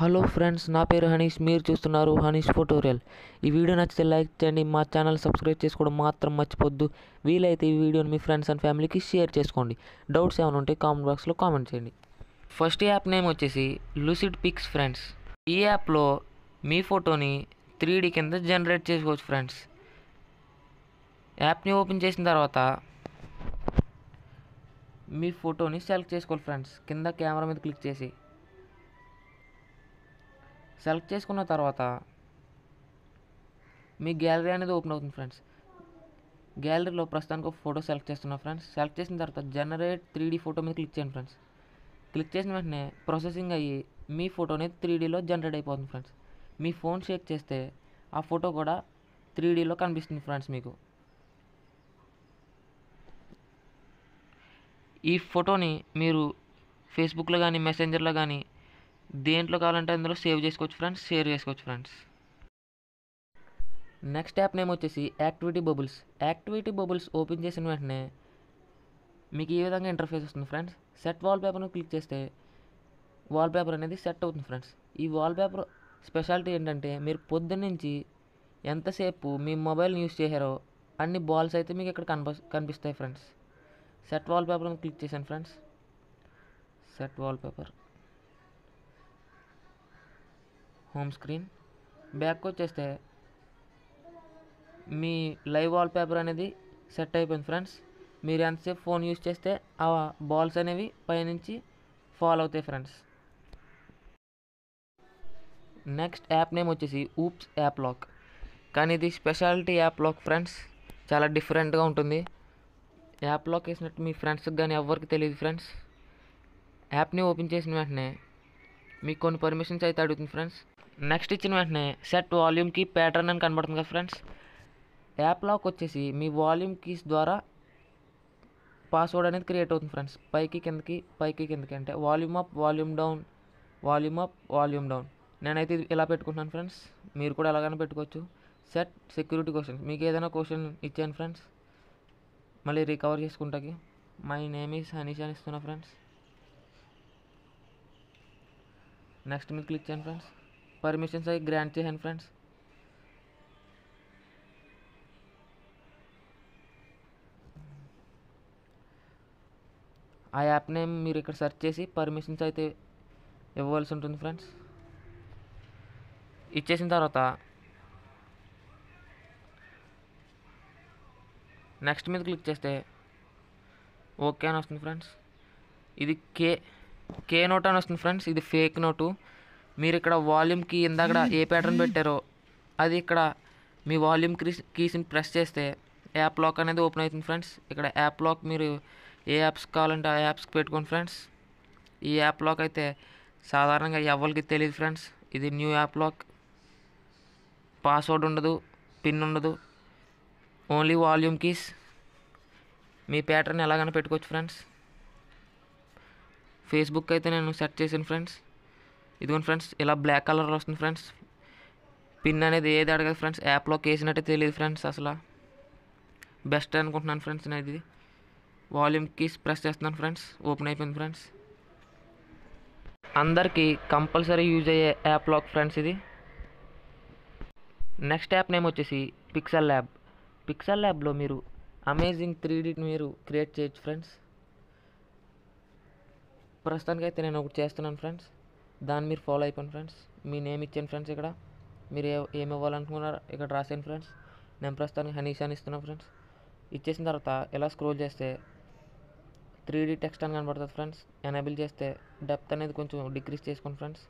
hello friends నా పేరు హనీష్ మీరు చూస్తున్నారు హనీష్ ఫోటోరియల్ ఈ వీడియో నచ్చితే లైక్ చేయండి మా ఛానల్ సబ్స్క్రైబ్ చేసుకోవడం మాత్రం మర్చిపోద్దు వీలైతే ఈ వీడియోని మీ ఫ్రెండ్స్ అండ్ ఫ్యామిలీకి షేర్ చేసుకోండి డౌట్స్ ఏమైనా ఉంటే కామెంట్ బాక్స్లో కామెంట్ చేయండి ఫస్ట్ యాప్ నేమ్ వచ్చేసి లూసిడ్ పిక్స్ ఫ్రెండ్స్ ఈ యాప్లో మీ ఫోటోని త్రీ కింద జనరేట్ చేసుకోవచ్చు ఫ్రెండ్స్ యాప్ని ఓపెన్ చేసిన తర్వాత మీ ఫోటోని సెలెక్ట్ చేసుకోవాలి ఫ్రెండ్స్ కింద కెమెరా మీద క్లిక్ చేసి సెలెక్ట్ చేసుకున్న తర్వాత మీ గ్యాలరీ అనేది ఓపెన్ అవుతుంది ఫ్రెండ్స్ గ్యాలరీలో ప్రస్తుతానికి ఒక ఫోటో సెలెక్ట్ చేస్తున్నా ఫ్రెండ్స్ సెలెక్ట్ చేసిన తర్వాత జనరేట్ త్రీ ఫోటో మీద క్లిక్ చేయండి ఫ్రెండ్స్ క్లిక్ చేసిన వెంటనే ప్రాసెసింగ్ అయ్యి మీ ఫోటో అనేది త్రీడీలో జనరేట్ అయిపోతుంది ఫ్రెండ్స్ మీ ఫోన్ షేక్ చేస్తే ఆ ఫోటో కూడా త్రీ కనిపిస్తుంది ఫ్రెండ్స్ మీకు ఈ ఫోటోని మీరు ఫేస్బుక్లో కానీ మెసెంజర్లో కానీ దేంట్లో కావాలంటే అందులో సేవ్ చేసుకోవచ్చు ఫ్రెండ్స్ షేర్ చేసుకోవచ్చు ఫ్రెండ్స్ నెక్స్ట్ యాప్ నేమ్ వచ్చేసి activity bubbles activity bubbles open చేసిన వెంటనే మీకు ఈ విధంగా ఇంటర్ఫేస్ వస్తుంది ఫ్రెండ్స్ సెట్ వాల్పేపర్ను క్లిక్ చేస్తే వాల్పేపర్ అనేది సెట్ అవుతుంది ఫ్రెండ్స్ ఈ వాల్పేపర్ స్పెషాలిటీ ఏంటంటే మీరు పొద్దున్నుంచి ఎంతసేపు మీ మొబైల్ని యూస్ చేశారో అన్ని బాల్స్ అయితే మీకు ఇక్కడ కనిప కనిపిస్తాయి ఫ్రెండ్స్ సెట్ వాల్పేపర్ను క్లిక్ చేశాను friends set wallpaper home screen back వచ్చేస్తే మీ లైవ్ వాల్పేపర్ అనేది సెట్ అయిపోయింది ఫ్రెండ్స్ మీరు ఎంతసేపు ఫోన్ యూస్ చేస్తే ఆ బాల్స్ అనేవి పైనుంచి ఫాల్ అవుతాయి ఫ్రెండ్స్ నెక్స్ట్ యాప్ నేమ్ వచ్చేసి ఊప్స్ యాప్ లాక్ కానీ ఇది స్పెషాలిటీ యాప్ లాక్ ఫ్రెండ్స్ చాలా డిఫరెంట్గా ఉంటుంది యాప్ లాక్ వేసినట్టు మీ ఫ్రెండ్స్కి కానీ ఎవరికి తెలియదు ఫ్రెండ్స్ యాప్ని ఓపెన్ చేసిన వెంటనే మీకు కొన్ని పర్మిషన్స్ అయితే అడుగుతుంది ఫ్రెండ్స్ నెక్స్ట్ ఇచ్చిన వెంటనే సెట్ వాల్యూమ్కి ప్యాటర్న్ అని కనబడుతుంది కదా ఫ్రెండ్స్ యాప్ లాక్ వచ్చేసి మీ వాల్యూమ్ కీస్ ద్వారా పాస్వర్డ్ అనేది క్రియేట్ అవుతుంది ఫ్రెండ్స్ పైకి కిందకి పైకి కిందకి అంటే volume up volume down volume up volume down నేనైతే ఇలా పెట్టుకుంటున్నాను ఫ్రెండ్స్ మీరు కూడా ఎలాగైనా పెట్టుకోవచ్చు సెట్ సెక్యూరిటీ క్వశ్చన్ మీకు ఏదైనా క్వశ్చన్ ఇచ్చాను ఫ్రెండ్స్ మళ్ళీ రికవర్ చేసుకుంటాకి మై నేమ్ ఈస్ హనీష్ అని ఇస్తున్నా ఫ్రెండ్స్ నెక్స్ట్ మీద క్లిక్ చేయండి ఫ్రెండ్స్ పర్మిషన్స్ అవి గ్రాంట్ చేయండి ఫ్రెండ్స్ ఆ యాప్ నేమ్ మీరు ఇక్కడ సెర్చ్ చేసి పర్మిషన్స్ అయితే ఇవ్వవలసి ఉంటుంది ఫ్రెండ్స్ ఇచ్చేసిన తర్వాత నెక్స్ట్ మీద క్లిక్ చేస్తే ఓకే అని వస్తుంది ఫ్రెండ్స్ ఇది కే కే నోట్ అని వస్తుంది ఫ్రెండ్స్ ఇది ఫేక్ నోటు మీరు ఇక్కడ వాల్యూమ్ కీ ఇందాక ఏ ప్యాటర్న్ పెట్టారో అది ఇక్కడ మీ వాల్యూమ్ కీస్ని ప్రెస్ చేస్తే యాప్ లాక్ అనేది ఓపెన్ అవుతుంది ఫ్రెండ్స్ ఇక్కడ యాప్ లాక్ మీరు ఏ యాప్స్ కావాలంటే ఆ యాప్స్కి పెట్టుకోండి ఫ్రెండ్స్ ఈ యాప్ లాక్ అయితే సాధారణంగా ఎవరికి తెలియదు ఫ్రెండ్స్ ఇది న్యూ యాప్ లాక్ పాస్వర్డ్ ఉండదు పిన్ ఉండదు ఓన్లీ వాల్యూమ్ కీస్ మీ ప్యాటర్న్ ఎలాగైనా పెట్టుకోవచ్చు ఫ్రెండ్స్ ఫేస్బుక్ అయితే నేను సెర్చ్ చేశాను ఫ్రెండ్స్ ఇదిగోండి ఫ్రెండ్స్ ఇలా బ్లాక్ కలర్లో వస్తుంది ఫ్రెండ్స్ పిన్ అనేది ఏది అడగదు ఫ్రెండ్స్ యాప్లోకి వేసినట్టే తెలియదు ఫ్రెండ్స్ అసలు బెస్ట్ అనుకుంటున్నాను ఫ్రెండ్స్ నేను ఇది వాల్యూమ్ కీస్ ప్రెస్ చేస్తున్నాను ఫ్రెండ్స్ ఓపెన్ అయిపోయింది ఫ్రెండ్స్ అందరికీ కంపల్సరీ యూజ్ అయ్యే యాప్ లాక్ ఫ్రెండ్స్ ఇది నెక్స్ట్ యాప్ నేమ్ వచ్చేసి పిక్సెల్ ల్యాబ్ పిక్సెల్ ల్యాబ్లో మీరు అమేజింగ్ త్రీ మీరు క్రియేట్ చేయొచ్చు ఫ్రెండ్స్ ప్రస్తుతానికైతే నేను ఒకటి చేస్తున్నాను ఫ్రెండ్స్ దాన్ని మీరు ఫాలో అయిపోయింది ఫ్రెండ్స్ మీ నేమ్ ఇచ్చాను ఫ్రెండ్స్ ఇక్కడ మీరు ఏమి ఇవ్వాలనుకున్నారో ఇక్కడ రాసాను ఫ్రెండ్స్ నేను ప్రస్తుతానికి హనీష్ అని ఇస్తున్నాను ఫ్రెండ్స్ ఇచ్చేసిన తర్వాత ఎలా స్క్రోల్ చేస్తే త్రీ డీ టెక్స్ట్ అని కనబడుతుంది ఫ్రెండ్స్ ఎనేబుల్ చేస్తే డెప్త్ అనేది కొంచెం డిక్రీస్ చేసుకోండి ఫ్రెండ్స్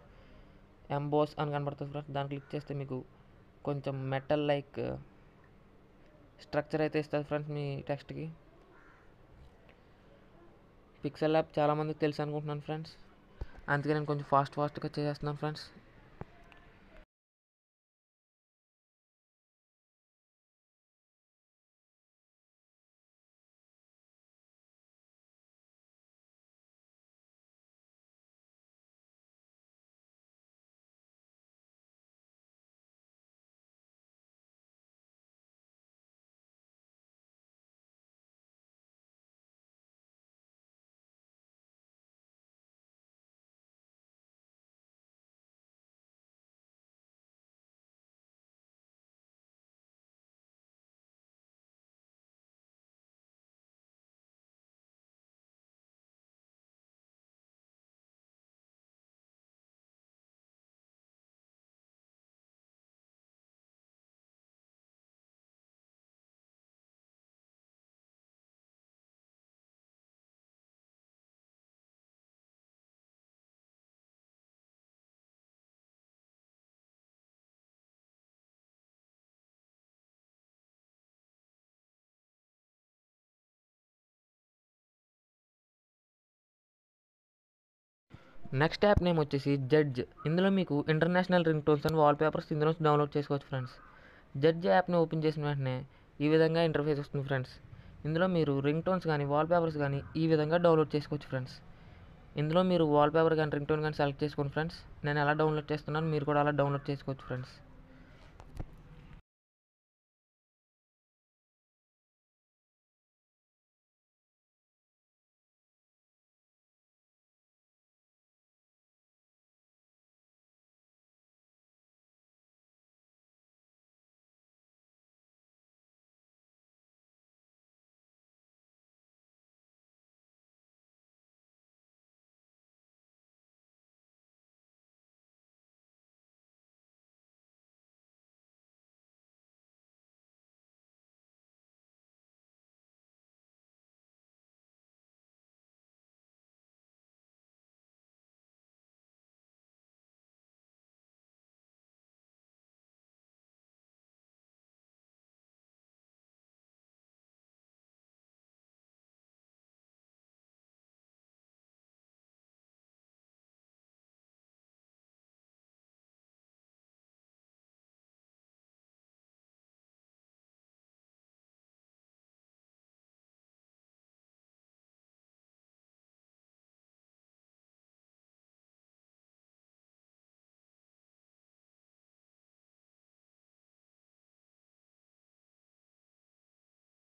ఎంబోస్ అని కనబడుతుంది ఫ్రెండ్స్ దాన్ని క్లిక్ చేస్తే మీకు కొంచెం మెటల్ లైక్ స్ట్రక్చర్ అయితే ఇస్తుంది ఫ్రెండ్స్ మీ టెక్స్ట్కి పిక్సెల్ యాప్ చాలామందికి తెలుసు అనుకుంటున్నాను ఫ్రెండ్స్ అందుకే నేను కొంచెం ఫాస్ట్ ఫాస్ట్గా చేస్తున్నాను ఫ్రెండ్స్ నెక్స్ట్ యాప్ నేమ్ వచ్చేసి జడ్జ్ ఇందులో మీకు international ringtones and wallpapers ఇందులో నుంచి డౌన్లోడ్ చేసుకోవచ్చు ఫ్రెండ్స్ జడ్జ్ యాప్ని ఓపెన్ చేసిన వెంటనే ఈ విధంగా ఇంటర్ఫేస్ వస్తుంది ఫ్రెండ్స్ ఇందులో మీరు రింగ్ టోన్స్ కానీ వాల్ పేపర్స్ కానీ ఈ విధంగా డౌన్లోడ్ చేసుకోవచ్చు ఫ్రెండ్స్ ఇందులో మీరు వాల్ పేపర్ కానీ రింగ్ టోన్ కానీ సెలెక్ట్ చేసుకోండి ఫ్రెండ్స్ నేను ఎలా డౌన్లోడ్ చేస్తున్నాను మీరు కూడా అలా డౌన్లోడ్ చేసుకోవచ్చు ఫ్రెండ్స్